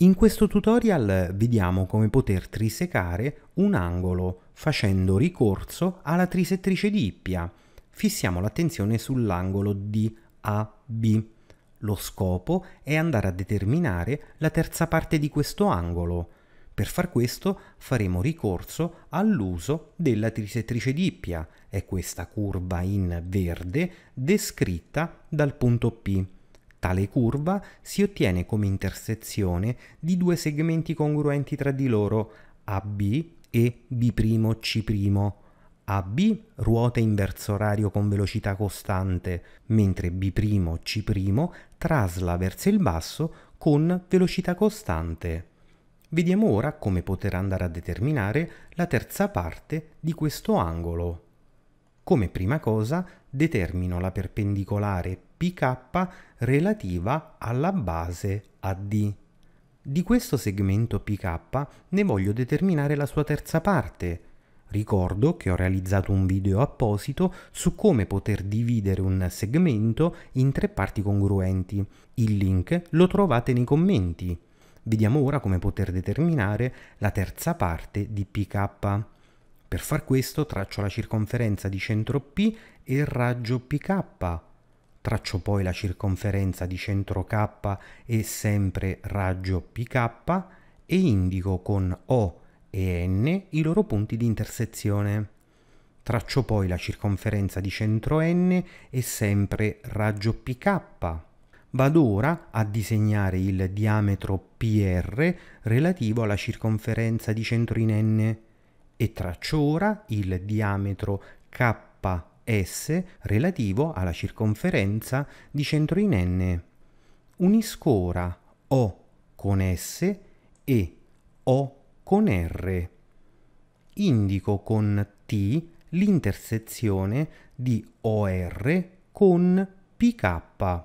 In questo tutorial vediamo come poter trisecare un angolo facendo ricorso alla trisettrice di Ippia. Fissiamo l'attenzione sull'angolo di AB. Lo scopo è andare a determinare la terza parte di questo angolo. Per far questo faremo ricorso all'uso della trisettrice di Ippia, è questa curva in verde descritta dal punto P Tale curva si ottiene come intersezione di due segmenti congruenti tra di loro, AB e B'C'. AB ruota in verso orario con velocità costante, mentre B'C' trasla verso il basso con velocità costante. Vediamo ora come poter andare a determinare la terza parte di questo angolo. Come prima cosa determino la perpendicolare pk relativa alla base AD. Di questo segmento pk ne voglio determinare la sua terza parte. Ricordo che ho realizzato un video apposito su come poter dividere un segmento in tre parti congruenti. Il link lo trovate nei commenti. Vediamo ora come poter determinare la terza parte di pk. Per far questo traccio la circonferenza di centro P e il raggio pk Traccio poi la circonferenza di centro K e sempre raggio PK e indico con O e N i loro punti di intersezione. Traccio poi la circonferenza di centro N e sempre raggio PK. Vado ora a disegnare il diametro PR relativo alla circonferenza di centro in N e traccio ora il diametro KN S relativo alla circonferenza di centro in N. Unisco ora O con S e O con R. Indico con T l'intersezione di OR con PK.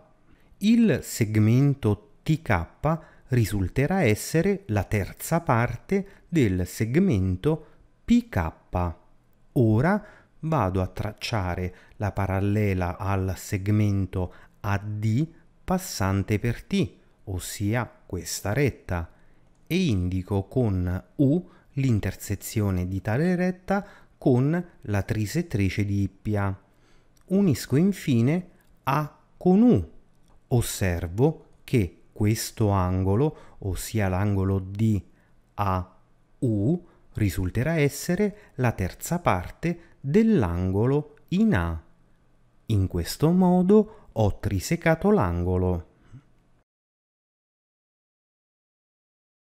Il segmento TK risulterà essere la terza parte del segmento PK. Ora vado a tracciare la parallela al segmento AD passante per T, ossia questa retta, e indico con U l'intersezione di tale retta con la trisettrice di Ippia. Unisco infine A con U. Osservo che questo angolo, ossia l'angolo D A U, risulterà essere la terza parte dell'angolo in A. In questo modo ho trisecato l'angolo.